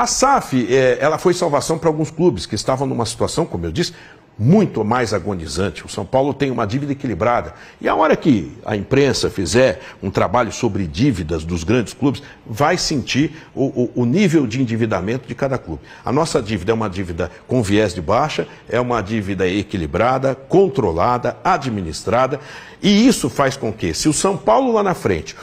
A SAF, é, ela foi salvação para alguns clubes que estavam numa situação, como eu disse, muito mais agonizante. O São Paulo tem uma dívida equilibrada. E a hora que a imprensa fizer um trabalho sobre dívidas dos grandes clubes, vai sentir o, o, o, nível de endividamento de cada clube. A nossa dívida é uma dívida com viés de baixa, é uma dívida equilibrada, controlada, administrada. E isso faz com que, se o São Paulo lá na frente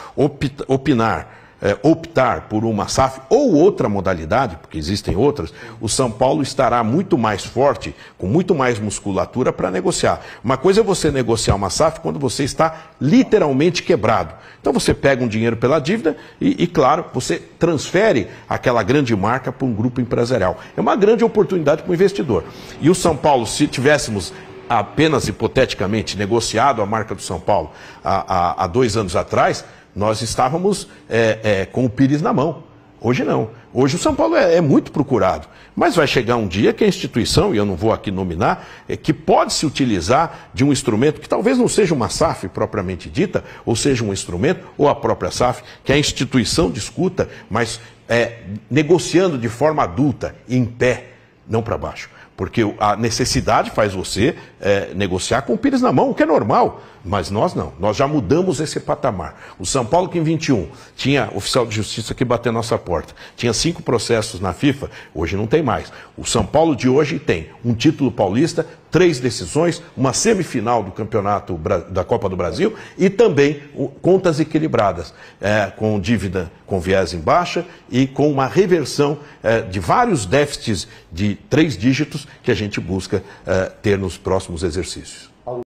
opinar é, optar por uma SAF ou outra modalidade, porque existem outras, o São Paulo estará muito mais forte, com muito mais musculatura para negociar. Uma coisa é você negociar uma SAF quando você está literalmente quebrado. Então você pega um dinheiro pela dívida e, e claro, você transfere aquela grande marca para um grupo empresarial. É uma grande oportunidade para o investidor. E o São Paulo, se tivéssemos apenas hipoteticamente negociado a marca do São Paulo há, há, há dois anos atrás, nós estávamos é, é, com o Pires na mão. Hoje não. Hoje o São Paulo é, é, muito procurado. Mas vai chegar um dia que a instituição, e eu não vou aqui nominar, é, que pode se utilizar de um instrumento que talvez não seja uma SAF propriamente dita, ou seja um instrumento, ou a própria SAF, que a instituição discuta, mas é, negociando de forma adulta, em pé não para baixo. Porque a necessidade faz você é, negociar com o Pires na mão, o que é normal. Mas nós não. Nós já mudamos esse patamar. O São Paulo, que em 21 tinha oficial de justiça que bateu nossa porta, tinha cinco processos na FIFA, hoje não tem mais. O São Paulo de hoje tem um título paulista, três decisões, uma semifinal do campeonato da Copa do Brasil e também contas equilibradas, é, com dívida com viés em baixa e com uma reversão é, de vários déficits de três dígitos que a gente busca é, ter nos próximos exercícios.